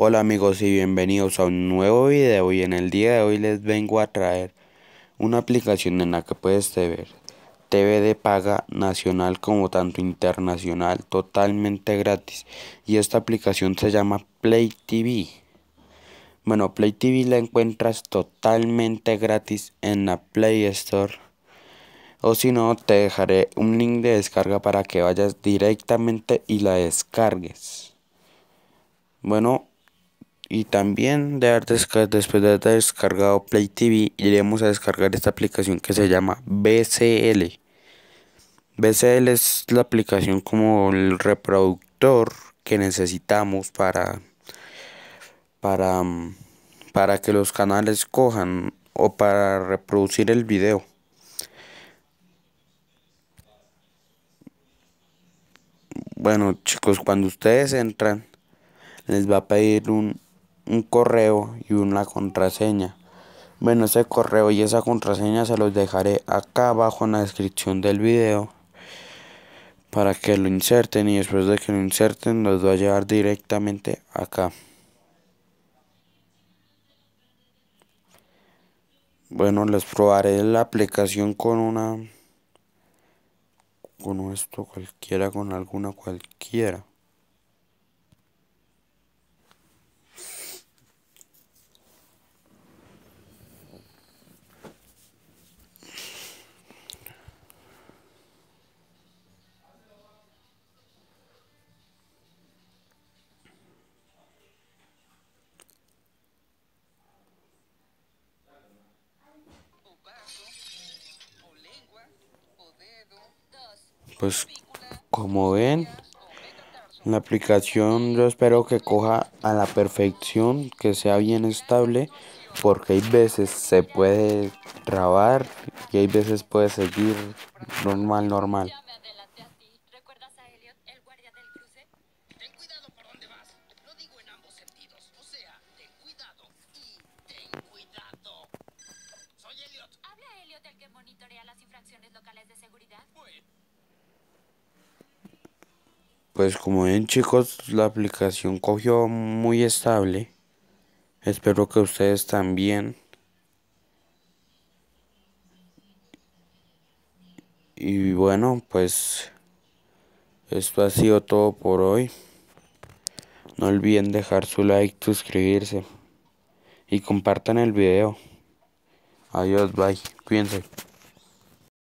Hola amigos y bienvenidos a un nuevo video y en el día de hoy les vengo a traer una aplicación en la que puedes ver TV de paga nacional como tanto internacional totalmente gratis y esta aplicación se llama Play TV. Bueno, Play TV la encuentras totalmente gratis en la Play Store o si no te dejaré un link de descarga para que vayas directamente y la descargues. Bueno, y también de después de haber descargado Play TV iremos a descargar esta aplicación que se llama BCL. BCL es la aplicación como el reproductor que necesitamos para para mm, para que los canales cojan o para reproducir el video. Bueno chicos, cuando ustedes entran les va a pedir un un correo y una contraseña. Bueno, ese correo y esa contraseña se los dejaré acá abajo en la descripción del video para que lo inserten y después de que lo inserten los voy a llevar directamente acá. Bueno, les probaré la aplicación con una con esto cualquiera, con alguna cualquiera. pues como ven la aplicación yo espero que coja a la perfección, que sea bien estable porque hay veces se puede trabar y hay veces puede seguir normal normal. Recuerdas a Eliot, el guardián del cruce? Ten cuidado por donde vas. Lo digo en ambos sentidos, o sea, ten cuidado y ten cuidado. Soy Elliot. Habla Elliot, el que monitorea las infracciones locales de seguridad. Pues pues como ven chicos, la aplicación cogió muy estable. Espero que ustedes también. Y bueno, pues esto ha sido todo por hoy. No olviden dejar su like, suscribirse y compartan el video. Adiós, bye. Cuídense.